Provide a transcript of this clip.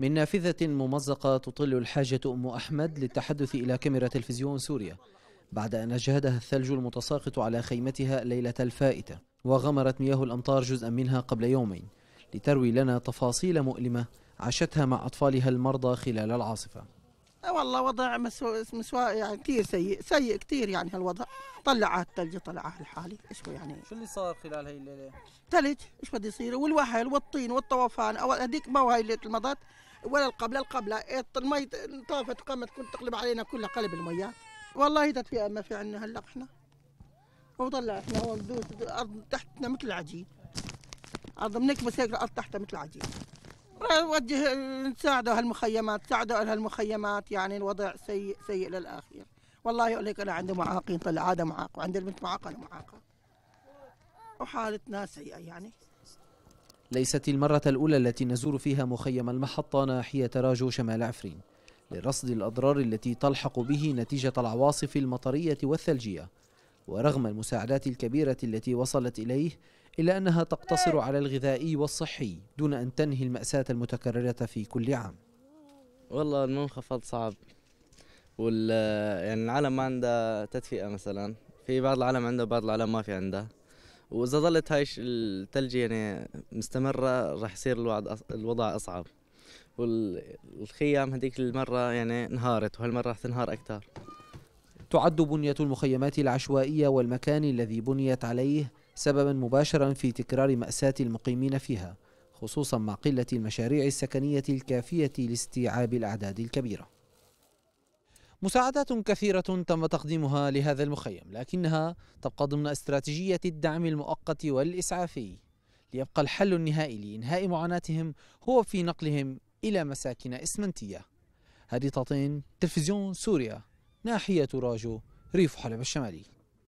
من نافذة ممزقة تطل الحاجة أم أحمد للتحدث إلى كاميرا تلفزيون سوريا بعد أن أجهدها الثلج المتساقط على خيمتها ليلة الفائتة وغمرت مياه الأمطار جزءا منها قبل يومين لتروي لنا تفاصيل مؤلمة عاشتها مع أطفالها المرضى خلال العاصفة أه والله وضع مسوء مسو... يعني كثير سيء سيء كثير يعني هالوضع طلعها الثلج طلعها الحالة ايش يعني شو اللي صار خلال هي الليله؟ ثلج ايش بده يصير والوحل والطين والطوفان او هذيك ما هي اللي المضت ولا القبله القبله إيه، المي طافت قامت كنت تقلب علينا كلها قلب الميه والله اذا في ما في عندنا هلا احنا وطلع احنا هون الارض تحتنا مثل العجين ارض بنكبس هيك الارض تحتها مثل العجين وجه نساعدوا هالمخيمات ساعدوا هالمخيمات يعني الوضع سيء سيء للاخير والله يقول لك انا عندي معاقين طلع هذا معاق وعندي البنت معاقه انا معاقه وحالتنا سيئه يعني ليست المرة الأولى التي نزور فيها مخيم المحطة ناحية راجو شمال عفرين لرصد الأضرار التي تلحق به نتيجة العواصف المطرية والثلجية ورغم المساعدات الكبيرة التي وصلت إليه إلا أنها تقتصر على الغذائي والصحي دون أن تنهي المأساة المتكررة في كل عام والله المنخفض صعب وال يعني العالم ما عنده تدفئة مثلا في بعض العالم عنده بعض العالم ما في عنده واذا ظلت هاي الثلجه يعني مستمره راح يصير الوضع الوضع اصعب والخيام هذيك المره يعني انهارت وهالمره راح تنهار اكثر تعد بنيه المخيمات العشوائيه والمكان الذي بنيت عليه سببا مباشرا في تكرار ماساه المقيمين فيها خصوصا مع قله المشاريع السكنيه الكافيه لاستيعاب الاعداد الكبيره مساعدات كثيرة تم تقديمها لهذا المخيم لكنها تبقى ضمن استراتيجية الدعم المؤقت والإسعافي ليبقى الحل النهائي لإنهاء معاناتهم هو في نقلهم إلى مساكن إسمنتية هذه تطين تلفزيون سوريا ناحية راجو ريف حلب الشمالي